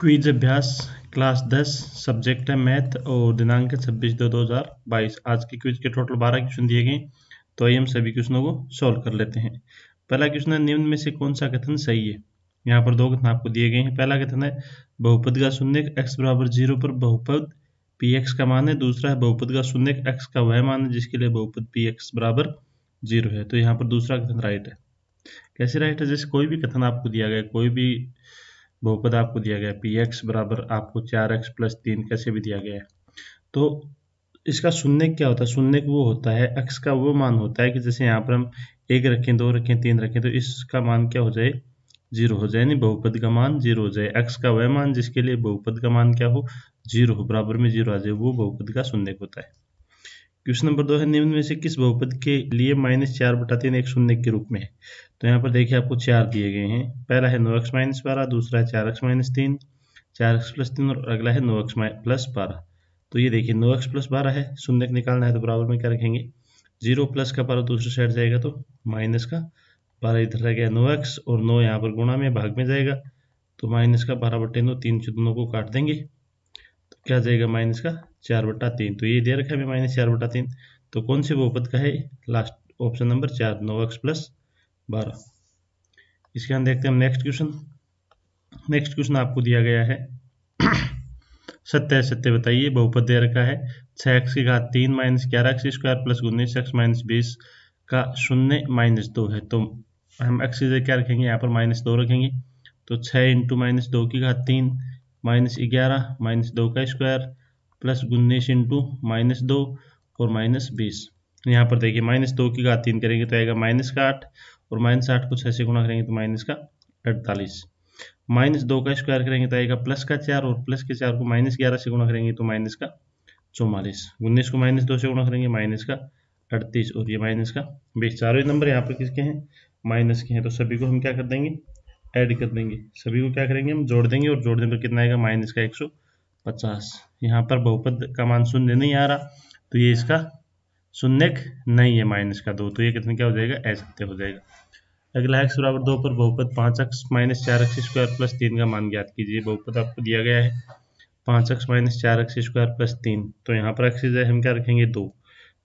quiz अभ्यास class 10 subject है math और दिनांक है छब्बीस दो दो हज़ार बाईस आज के क्विज के टोटल 12 क्वेश्चन दिए गए तो आइए हम सभी क्वेश्चनों को सॉल्व कर लेते हैं पहला क्वेश्चन है निम्न में से कौन सा कथन सही है यहाँ पर दो कथन आपको दिए गए हैं पहला कथन है बहुपद का शून्य एक्स बराबर जीरो पर बहुपद पी एक्स का मान है दूसरा है बहुपद का शून्य एक्स का वह मान है जिसके लिए बहुपद पी एक्स बराबर जीरो है तो यहाँ पर दूसरा कथन राइट है कैसे राइट है जैसे कोई भी कथन आपको दिया गया कोई भी बहुपद आपको दिया गया पी एक्स बराबर आपको चार एक्स प्लस तीन कैसे भी दिया गया है तो इसका शून्य क्या होता है शून्य वो होता है एक्स का वो मान होता है कि जैसे यहाँ पर हम एक रखें दो रखें तीन रखें तो इसका मान क्या हो जाए जीरो हो जाए यानी बहुपद का मान जीरो हो जाए एक्स का वह मान जिसके लिए बहुपद का मान क्या हो जीरो हो बराबर में जीरो आ जाए वो बहुपद का शून्य होता है क्वेश्चन नंबर दो है निम्न में से किस बहुपद के लिए माइनस चार बटा तीन एक शून्य के रूप में है तो यहाँ पर देखिए आपको चार दिए गए हैं पहला है नौ एक्स माइनस बारह दूसरा है चार एक्स माइनस तीन चार एक्स प्लस तीन और अगला है नौ एक्स प्लस बारह तो ये देखिए नौ एक्स प्लस बारह है शून्य निकालना है तो बराबर में क्या रखेंगे जीरो प्लस का बारह दूसरे साइड जाएगा तो माइनस का बारह इधर रह गया नौ एक्स और नौ यहाँ पर गुणा में भाग में जाएगा तो माइनस का बारह बटे नौ तीन चुनों को काट देंगे क्या जाएगा माइनस का चार बटा तीन तो ये दे रखा है माइनस चार बटा तीन तो कौन से बहुपद का है लास्ट ऑप्शन नंबर चार नौ एक्स प्लस बारह इसके हम देखते हैं हम नेक्स्ट क्वेश्चन नेक्स्ट क्वेश्चन आपको दिया गया है सत्य सत्य बताइए बहुपद दे रखा है छः एक्स की घात तीन माइनस ग्यारह एक्स स्क्वायर प्लस उन्नीस एक्स माइनस बीस का शून्य माइनस दो है तो हम एक्स क्या रखेंगे यहाँ पर माइनस दो रखेंगे तो छः इंटू माइनस दो की घात तीन माइनस ग्यारह माइनस दो का स्क्वायर प्लस उन्नीस इंटू माइनस दो और माइनस बीस यहाँ पर देखिए माइनस दो की घात तीन करेंगे तो आएगा माइनस का आठ और माइनस आठ को छह से गुणा करेंगे तो माइनस का अड़तालीस माइनस दो का स्क्वायर करेंगे तो आएगा प्लस का चार और प्लस के चार को माइनस ग्यारह से गुणा करेंगे तो माइनस का चौवालीस उन्नीस को माइनस दो से गुणा करेंगे माइनस का अड़तीस और ये माइनस का बीस चारों नंबर यहाँ पर किसके हैं माइनस के हैं तो सभी को हम क्या कर देंगे ऐड कर देंगे सभी को क्या करेंगे हम जोड़ देंगे और जोड़ने पर तो कितना आएगा माइनस का एक सौ पचास यहाँ पर बहुपद का मान शून्य नहीं आ रहा तो ये इसका शून्य नहीं है माइनस का दो तो ये कितना क्या हो जाएगा ऐसे हो जाएगा अगला एक्स बराबर दो पर बहुपद पाँच एक्स माइनस चार एक्स स्क्वायर प्लस तीन का मान ज्ञात कीजिए बहुपद आपको दिया गया है पाँच एक्स माइनस चार एक्स स्क्वायर प्लस तीन तो यहाँ पर एक्स हम क्या रखेंगे दो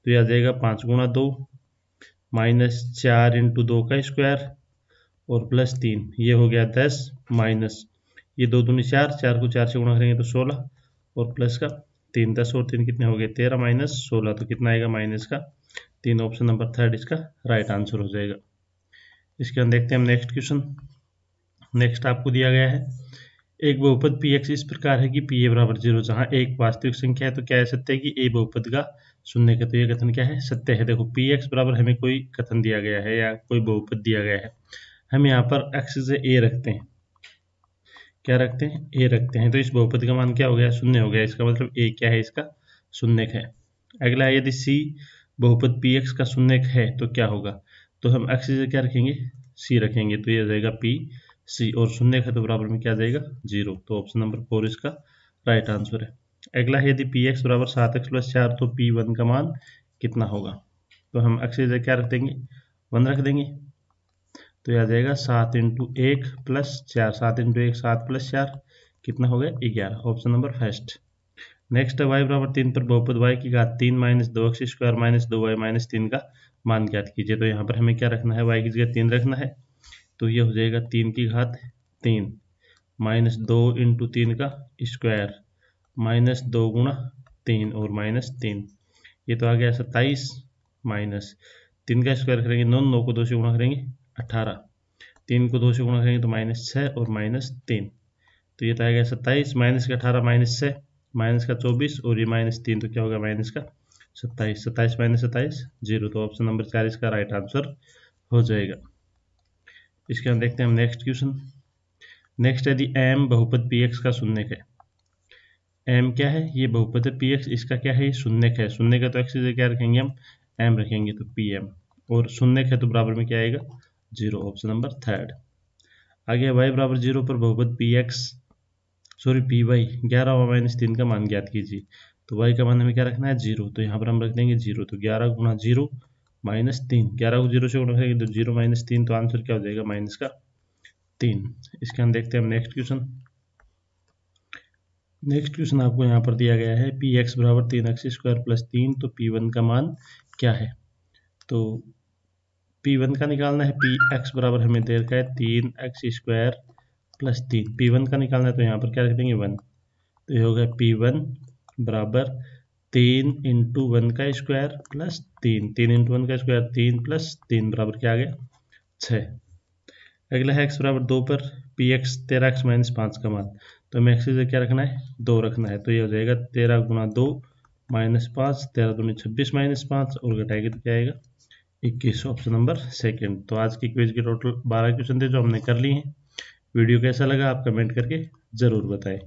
तो यह आ जाएगा पाँच गुणा दो माइनस चार इंटू दो का स्क्वायर और प्लस तीन ये हो गया दस माइनस ये दो दूनी चार चार को चार से गुणा करेंगे तो सोलह और प्लस का तीन दस और तीन कितने हो गए तेरह माइनस सोलह तो कितना आएगा माइनस का तीन ऑप्शन नंबर थर्ड इसका राइट आंसर हो जाएगा इसके अंदर देखते हैं हम नेक्स्ट क्वेश्चन नेक्स्ट आपको दिया गया है एक बहुपद पी एक्स इस प्रकार है कि पी ए बराबर जीरो जहाँ एक वास्तविक संख्या है तो क्या है सत्य है कि ए बहुपद का शून्य का तो यह कथन क्या है सत्य है देखो पी एक्स बराबर हमें कोई कथन दिया गया है या कोई बहुपद दिया गया है हम यहाँ पर एक्स से ए रखते हैं क्या रखते हैं ए रखते हैं तो इस बहुपद का मान क्या हो गया शून्य हो गया इसका मतलब ए क्या है इसका शून्य है अगला यदि सी बहुपद पी एक्स का शून्य है तो क्या होगा तो हम एक्स से क्या रखेंगे सी रखेंगे तो ये आ जाएगा पी सी और शून्य है तो बराबर में क्या जाएगा जीरो तो ऑप्शन नंबर फोर इसका राइट आंसर है अगला है यदि पी एक्स बराबर सात एक्स प्लस चार तो पी वन का मान कितना होगा तो हम एक्स से क्या रख देंगे वन रख देंगे तो यह आ जाएगा सात इंटू एक प्लस चार सात इंटू एक सात प्लस चार कितना हो गया ग्यारह ऑप्शन नंबर फर्स्ट नेक्स्ट है वाई बराबर तीन पर बहुपद वाई की घात तीन माइनस दो एक्स स्क्वायर माइनस दो वाई माइनस तीन का मान ज्ञात कीजिए तो यहाँ पर हमें क्या रखना है वाई की जगह तीन रखना है तो यह हो जाएगा तीन की घात तीन माइनस दो इंटू तीन का स्क्वायर माइनस दो गुणा तीन और माइनस तीन ये तो आ गया सत्ताईस माइनस तीन का स्क्वायर करेंगे नौ नौ को दो से गुणा करेंगे अठारह तीन को दो से गुणा करेंगे तो माइनस छः और माइनस तीन तो ये तो आएगा सत्ताईस माइनस का अठारह माइनस छः माइनस का चौबीस और ये माइनस तीन तो क्या होगा माइनस का सत्ताईस सत्ताईस माइनस सत्ताईस जीरो तो ऑप्शन नंबर चार इसका राइट आंसर हो जाएगा इसके हम देखते हैं हम नेक्स्ट क्वेश्चन नेक्स्ट यदि एम बहुपद पी एक्स का शून्य है एम क्या है ये बहुपद है पी एक्स इसका क्या है ये शून्य है शून्य का तो एक्स क्या रखेंगे हम एम रखेंगे तो पी एम और शून्य है तो बराबर में क्या आएगा जीरो ऑप्शन नंबर थर्ड आगे वाई बराबर जीरो पर बहुपद p x sorry p y ग्यारह और माइनस तीन का मान ज्ञात कीजिए तो वाई का मान हमें क्या रखना है जीरो तो यहाँ पर हम रख देंगे जीरो तो ग्यारह गुना जीरो माइनस तीन ग्यारह को जीरो से गुणा करेंगे तो जीरो माइनस तीन तो आंसर क्या हो जाएगा माइनस का तीन इसके हम देखते हैं नेक्स्ट क्वेश्चन नेक्स्ट क्वेश्चन आपको यहाँ पर दिया गया है पी एक्स बराबर तीन एक्स स्क्वायर प्लस तीन तो पी वन का मान क्या है तो पी वन का निकालना है पी एक्स बराबर हमें दे रखा है तीन एक्स स्क्वायर प्लस तीन पी वन का निकालना है तो यहाँ पर क्या रख देंगे वन तो ये हो गया पी वन बराबर तीन इंटू वन का स्क्वायर प्लस तीन तीन इंटू वन का स्क्वायर तीन प्लस तीन बराबर क्या आ गया छः अगला है एक्स बराबर दो पर पी एक्स तेरह एक्स माइनस पाँच का मान तो हमें एक्स से क्या रखना है दो रखना है तो ये हो जाएगा तेरह गुना दो माइनस पाँच तेरह दो छब्बीस माइनस पाँच और घटाएगी तो क्या आएगा इक्कीस ऑप्शन नंबर सेकेंड तो आज की क्विज के टोटल बारह क्वेश्चन थे जो हमने कर लिए हैं वीडियो कैसा लगा आप कमेंट करके ज़रूर बताएं